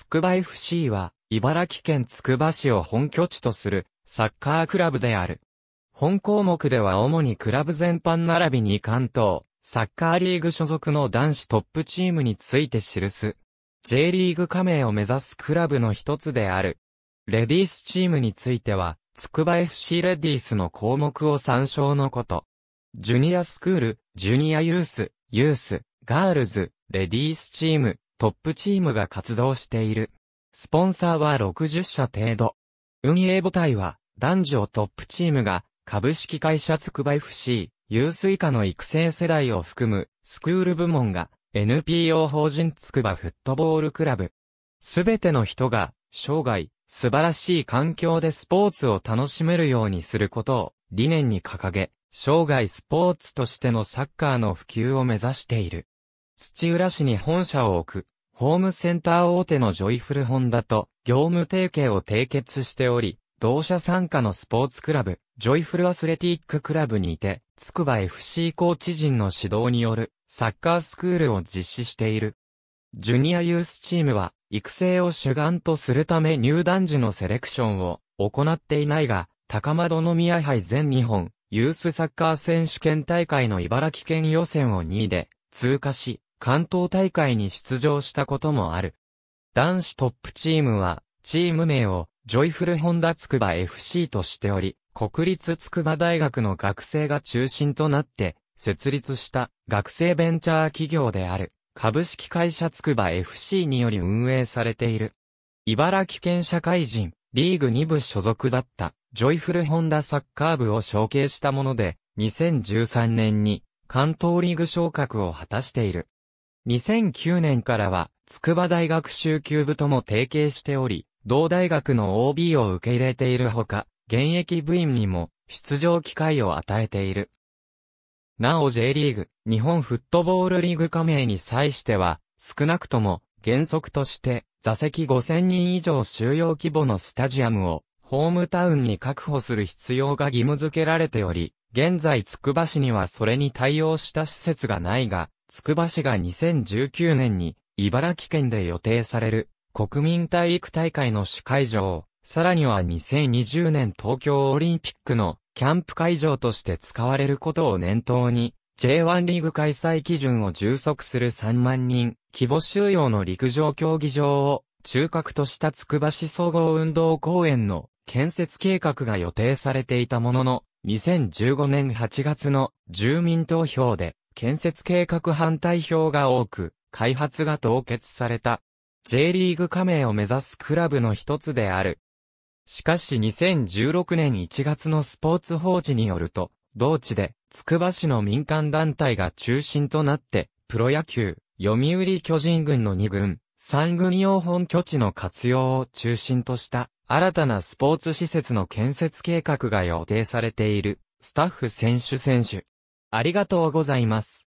つくば FC は、茨城県つくば市を本拠地とする、サッカークラブである。本項目では主にクラブ全般並びに関東、サッカーリーグ所属の男子トップチームについて記す。J リーグ加盟を目指すクラブの一つである。レディースチームについては、つくば FC レディースの項目を参照のこと。ジュニアスクール、ジュニアユース、ユース、ガールズ、レディースチーム、トップチームが活動している。スポンサーは60社程度。運営母体は、男女トップチームが、株式会社つくば FC、ユース以下の育成世代を含む、スクール部門が、NPO 法人つくばフットボールクラブ。すべての人が、生涯、素晴らしい環境でスポーツを楽しめるようにすることを、理念に掲げ、生涯スポーツとしてのサッカーの普及を目指している。土浦市に本社を置く、ホームセンター大手のジョイフルホンダと業務提携を締結しており、同社参加のスポーツクラブ、ジョイフルアスレティッククラブにて、つくば FC コーチ陣の指導によるサッカースクールを実施している。ジュニアユースチームは、育成を主眼とするため入団時のセレクションを行っていないが、高窓宮杯全日本ユースサッカー選手権大会の茨城県予選を2位で通過し、関東大会に出場したこともある。男子トップチームは、チーム名を、ジョイフルホンダつくば FC としており、国立筑波大学の学生が中心となって、設立した学生ベンチャー企業である、株式会社筑波 FC により運営されている。茨城県社会人、リーグ2部所属だった、ジョイフルホンダサッカー部を承継したもので、2013年に関東リーグ昇格を果たしている。2009年からは、筑波大学集級部とも提携しており、同大学の OB を受け入れているほか、現役部員にも出場機会を与えている。なお J リーグ、日本フットボールリーグ加盟に際しては、少なくとも原則として座席5000人以上収容規模のスタジアムをホームタウンに確保する必要が義務付けられており、現在つくば市にはそれに対応した施設がないが、つくば市が2019年に茨城県で予定される国民体育大会の主会場、さらには2020年東京オリンピックのキャンプ会場として使われることを念頭に J1 リーグ開催基準を充足する3万人規模収容の陸上競技場を中核としたつくば市総合運動公園の建設計画が予定されていたものの、2015年8月の住民投票で建設計画反対票が多く、開発が凍結された。J リーグ加盟を目指すクラブの一つである。しかし2016年1月のスポーツ報知によると、同地で、つくば市の民間団体が中心となって、プロ野球、読売巨人軍の2軍、3軍用本拠地の活用を中心とした、新たなスポーツ施設の建設計画が予定されている、スタッフ選手選手、ありがとうございます。